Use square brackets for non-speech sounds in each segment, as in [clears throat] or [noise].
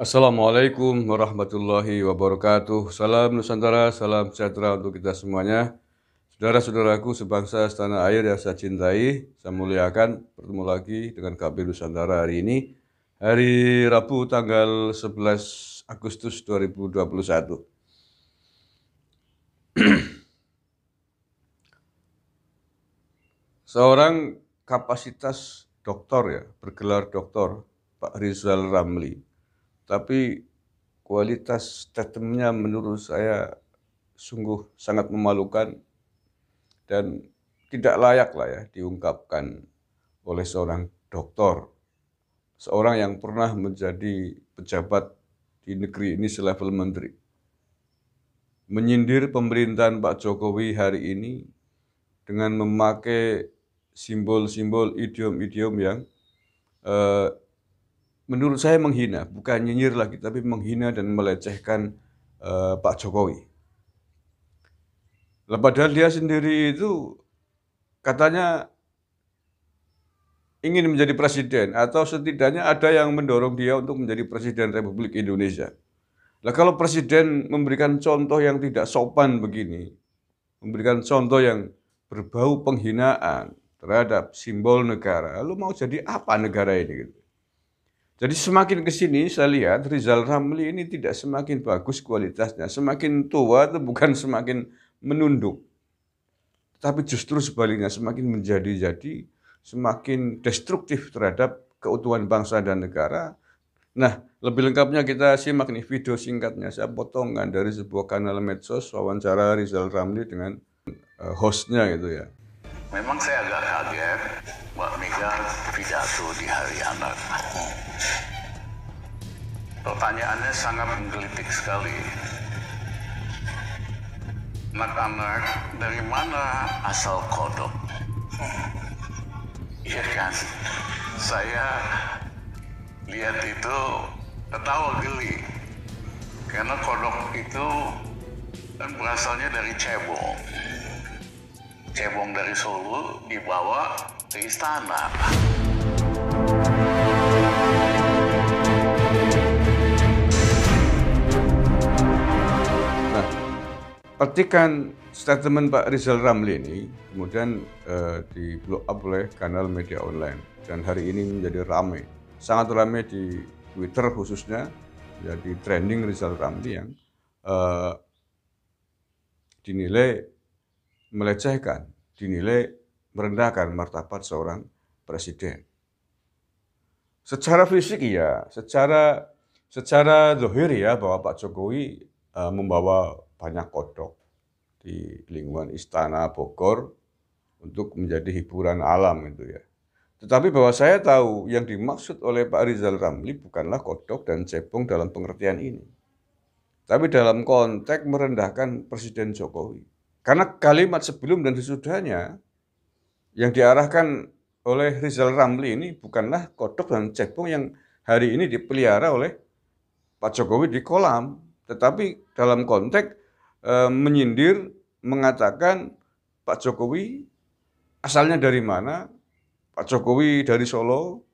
Assalamualaikum warahmatullahi wabarakatuh. Salam Nusantara, salam sejahtera untuk kita semuanya. Saudara-saudaraku sebangsa setanah air yang saya cintai, saya muliakan bertemu lagi dengan KB Nusantara hari ini. Hari Rabu tanggal 11 Agustus 2021. [clears throat] Seorang kapasitas doktor ya, bergelar doktor, Pak Rizal Ramli tapi kualitas statementnya menurut saya sungguh sangat memalukan dan tidak layak lah ya diungkapkan oleh seorang doktor. Seorang yang pernah menjadi pejabat di negeri ini selevel menteri. Menyindir pemerintahan Pak Jokowi hari ini dengan memakai simbol-simbol idiom-idiom yang eh, menurut saya menghina, bukan nyinyir lagi, tapi menghina dan melecehkan uh, Pak Jokowi. Lah, padahal dia sendiri itu katanya ingin menjadi presiden atau setidaknya ada yang mendorong dia untuk menjadi presiden Republik Indonesia. Lah kalau presiden memberikan contoh yang tidak sopan begini, memberikan contoh yang berbau penghinaan terhadap simbol negara, lu mau jadi apa negara ini gitu. Jadi semakin ke sini saya lihat Rizal Ramli ini tidak semakin bagus kualitasnya. Semakin tua itu bukan semakin menunduk. Tapi justru sebaliknya semakin menjadi-jadi, semakin destruktif terhadap keutuhan bangsa dan negara. Nah, lebih lengkapnya kita simak nih video singkatnya. Saya potongan dari sebuah kanal medsos wawancara Rizal Ramli dengan eh, hostnya gitu ya. Memang saya agak kaget Mbak Mega pidato di hari anak. Pertanyaannya sangat menggelitik sekali. Anak-anak, dari mana asal kodok? Hmm, iya kan? Saya lihat itu ketawa geli. Karena kodok itu kan berasalnya dari cebong. Cebong dari Solo dibawa ke istana. petikan statement Pak Rizal Ramli ini kemudian uh, di blow up oleh kanal media online dan hari ini menjadi ramai, sangat ramai di Twitter khususnya jadi trending Rizal Ramli yang uh, dinilai melecehkan, dinilai merendahkan martabat seorang presiden. Secara fisik ya, secara secara zahir ya bahwa Pak Jokowi uh, membawa banyak kodok di lingkungan istana Bogor untuk menjadi hiburan alam itu ya. Tetapi bahwa saya tahu yang dimaksud oleh Pak Rizal Ramli bukanlah kodok dan cebong dalam pengertian ini. Tapi dalam konteks merendahkan Presiden Jokowi. Karena kalimat sebelum dan sesudahnya yang diarahkan oleh Rizal Ramli ini bukanlah kodok dan cebong yang hari ini dipelihara oleh Pak Jokowi di kolam. Tetapi dalam konteks e, menyindir mengatakan Pak Jokowi asalnya dari mana, Pak Jokowi dari Solo,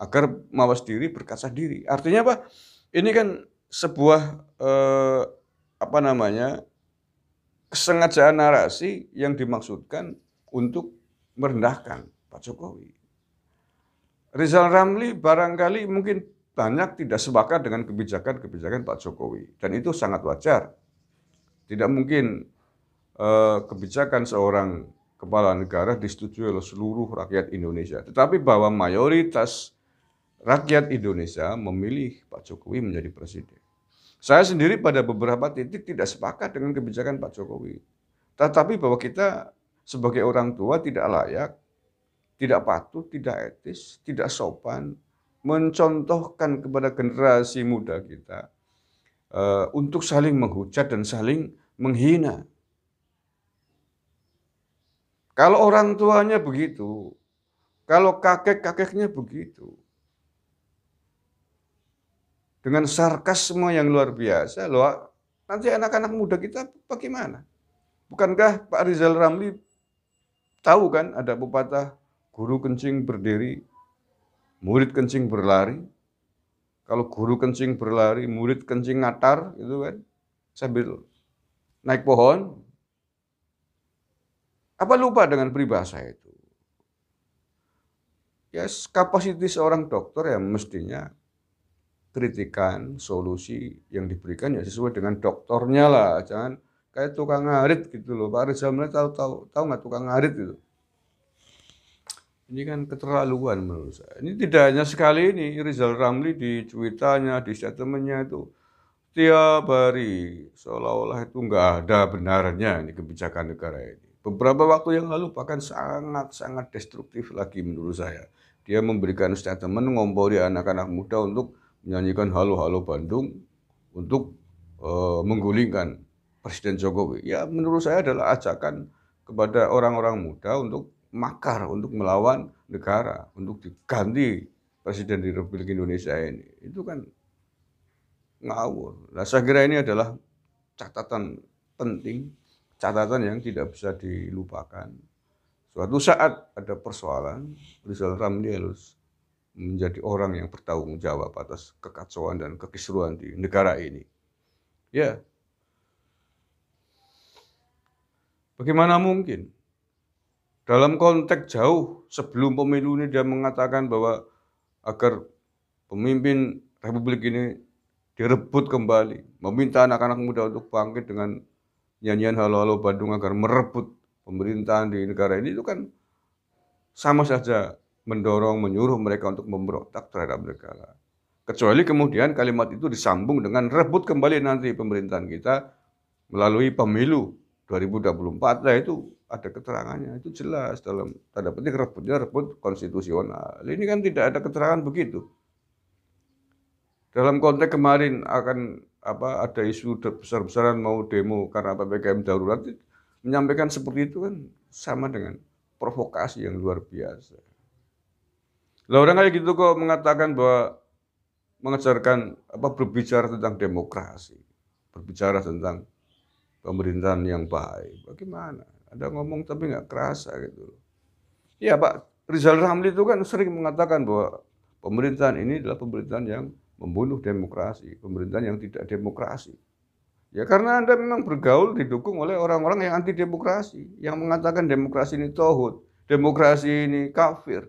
agar mawas diri berkaca diri. Artinya apa? Ini kan sebuah e, apa namanya kesengajaan narasi yang dimaksudkan untuk merendahkan Pak Jokowi. Rizal Ramli barangkali mungkin banyak tidak sepakat dengan kebijakan-kebijakan Pak Jokowi. Dan itu sangat wajar. Tidak mungkin eh, kebijakan seorang kepala negara disetujui oleh seluruh rakyat Indonesia. Tetapi bahwa mayoritas rakyat Indonesia memilih Pak Jokowi menjadi presiden. Saya sendiri pada beberapa titik tidak sepakat dengan kebijakan Pak Jokowi. Tetapi bahwa kita sebagai orang tua tidak layak, tidak patuh, tidak etis, tidak sopan, mencontohkan kepada generasi muda kita Eh, untuk saling menghujat dan saling menghina. Kalau orang tuanya begitu, kalau kakek-kakeknya begitu, dengan sarkasme yang luar biasa, loh, nanti anak-anak muda kita bagaimana? Bukankah Pak Rizal Ramli tahu kan ada pepatah guru kencing berdiri, murid kencing berlari, kalau guru kencing berlari, murid kencing ngatar itu kan. Sambil naik pohon. Apa lupa dengan peribahasa itu? Ya, yes, kapasitas seorang dokter ya mestinya kritikan, solusi yang diberikan ya sesuai dengan dokternya lah. Jangan kayak tukang ngarit gitu loh. Pak Rizal tahu tahu tahu nggak tukang ngarit itu? Ini kan keterlaluan menurut saya. Ini tidak hanya sekali ini, Rizal Ramli di cuitannya, di statementnya itu tiap hari seolah-olah itu nggak ada benarnya ini kebijakan negara ini. Beberapa waktu yang lalu bahkan sangat-sangat destruktif lagi menurut saya. Dia memberikan statement ngompori anak-anak muda untuk menyanyikan halo-halo Bandung untuk uh, menggulingkan Presiden Jokowi. Ya menurut saya adalah ajakan kepada orang-orang muda untuk makar untuk melawan negara, untuk diganti presiden di Republik Indonesia ini. Itu kan ngawur. Nah, saya kira ini adalah catatan penting, catatan yang tidak bisa dilupakan. Suatu saat ada persoalan, Rizal Ramli harus menjadi orang yang bertanggung jawab atas kekacauan dan kekisruan di negara ini. Ya, bagaimana mungkin dalam konteks jauh sebelum pemilu ini dia mengatakan bahwa agar pemimpin Republik ini direbut kembali, meminta anak-anak muda untuk bangkit dengan nyanyian halo-halo Bandung agar merebut pemerintahan di negara ini itu kan sama saja mendorong, menyuruh mereka untuk memberontak terhadap negara. Kecuali kemudian kalimat itu disambung dengan rebut kembali nanti pemerintahan kita melalui pemilu 2024 nah itu ada keterangannya itu jelas dalam tanda petik rebutnya rebut konstitusional ini kan tidak ada keterangan begitu dalam konteks kemarin akan apa ada isu besar-besaran mau demo karena ppkm darurat menyampaikan seperti itu kan sama dengan provokasi yang luar biasa lah orang kayak gitu kok mengatakan bahwa mengejarkan apa berbicara tentang demokrasi berbicara tentang pemerintahan yang baik. Bagaimana? Ada ngomong tapi nggak kerasa gitu. Ya Pak Rizal Ramli itu kan sering mengatakan bahwa pemerintahan ini adalah pemerintahan yang membunuh demokrasi, pemerintahan yang tidak demokrasi. Ya karena Anda memang bergaul didukung oleh orang-orang yang anti demokrasi, yang mengatakan demokrasi ini tohut, demokrasi ini kafir.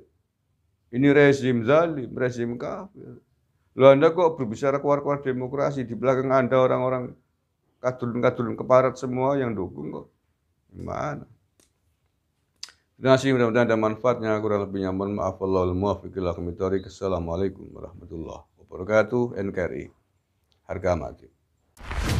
Ini rezim zalim, rezim kafir. Lo Anda kok berbicara keluar-keluar demokrasi, di belakang Anda orang-orang kadulun-kadulun keparat semua yang dukung kok. Gimana? Terima kasih mudah-mudahan ada manfaatnya kurang lebihnya mohon maaf Allahul muwaffiq Assalamualaikum warahmatullahi wabarakatuh NKRI. Harga mati.